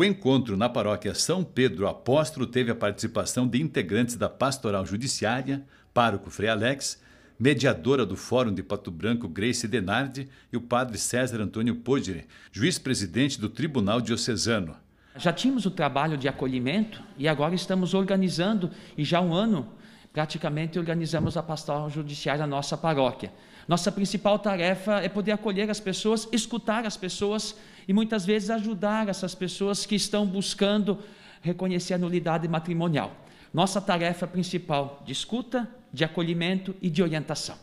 O encontro na paróquia São Pedro Apóstolo teve a participação de integrantes da Pastoral Judiciária, pároco Frei Alex, mediadora do Fórum de Pato Branco Grace Denardi e o padre César Antônio Podre, juiz-presidente do Tribunal Diocesano. Já tínhamos o trabalho de acolhimento e agora estamos organizando, e já há um ano, Praticamente organizamos a pastoral judiciária na nossa paróquia. Nossa principal tarefa é poder acolher as pessoas, escutar as pessoas e muitas vezes ajudar essas pessoas que estão buscando reconhecer a nulidade matrimonial. Nossa tarefa principal de escuta, de acolhimento e de orientação.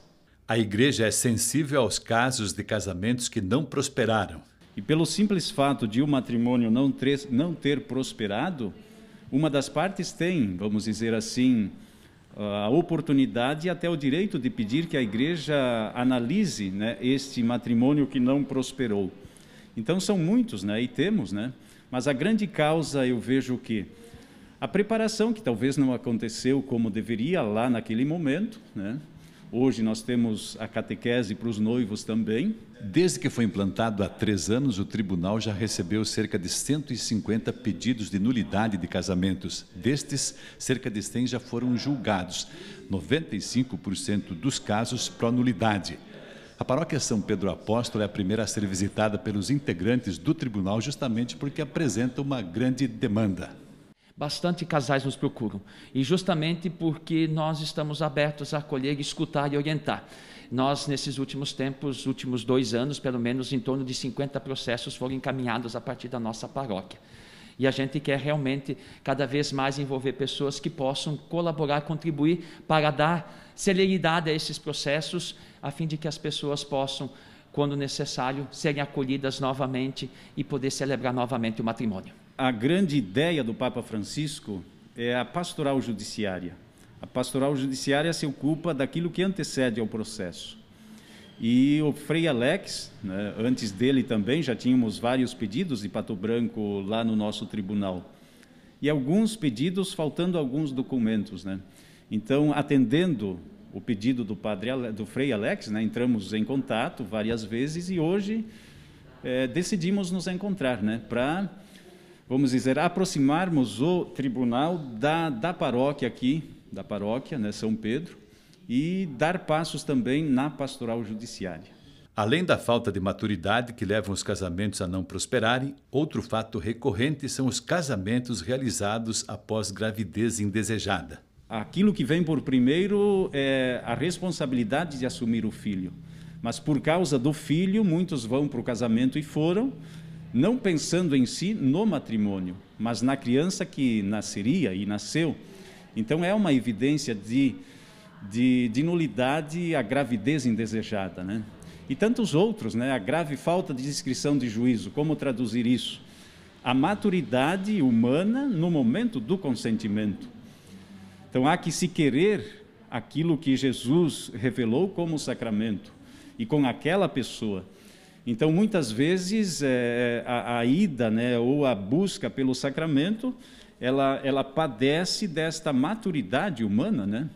A igreja é sensível aos casos de casamentos que não prosperaram. E pelo simples fato de o um matrimônio não ter, não ter prosperado, uma das partes tem, vamos dizer assim, a oportunidade e até o direito de pedir que a igreja analise né, este matrimônio que não prosperou. Então são muitos, né, e temos, né, mas a grande causa eu vejo que a preparação, que talvez não aconteceu como deveria lá naquele momento, né, Hoje nós temos a catequese para os noivos também. Desde que foi implantado há três anos, o tribunal já recebeu cerca de 150 pedidos de nulidade de casamentos. Destes, cerca de 100 já foram julgados, 95% dos casos pró-nulidade. A paróquia São Pedro Apóstolo é a primeira a ser visitada pelos integrantes do tribunal justamente porque apresenta uma grande demanda. Bastante casais nos procuram, e justamente porque nós estamos abertos a acolher, escutar e orientar. Nós, nesses últimos tempos, últimos dois anos, pelo menos em torno de 50 processos foram encaminhados a partir da nossa paróquia. E a gente quer realmente cada vez mais envolver pessoas que possam colaborar, contribuir para dar celeridade a esses processos, a fim de que as pessoas possam, quando necessário, serem acolhidas novamente e poder celebrar novamente o matrimônio a grande ideia do Papa Francisco é a pastoral judiciária. A pastoral judiciária se ocupa daquilo que antecede ao processo. E o Frei Alex, né, antes dele também, já tínhamos vários pedidos de Pato Branco lá no nosso tribunal. E alguns pedidos, faltando alguns documentos. Né? Então, atendendo o pedido do, padre, do Frei Alex, né, entramos em contato várias vezes e hoje é, decidimos nos encontrar né, para vamos dizer, aproximarmos o tribunal da, da paróquia aqui, da paróquia, né, São Pedro, e dar passos também na pastoral judiciária. Além da falta de maturidade que levam os casamentos a não prosperarem, outro fato recorrente são os casamentos realizados após gravidez indesejada. Aquilo que vem por primeiro é a responsabilidade de assumir o filho. Mas por causa do filho, muitos vão para o casamento e foram, não pensando em si no matrimônio, mas na criança que nasceria e nasceu. Então, é uma evidência de, de, de nulidade a gravidez indesejada. Né? E tantos outros, né? a grave falta de descrição de juízo, como traduzir isso? A maturidade humana no momento do consentimento. Então, há que se querer aquilo que Jesus revelou como sacramento e com aquela pessoa. Então, muitas vezes, é, é, a, a, ida né, ou a busca pelo sacramento, ela, ela padece desta maturidade humana, né?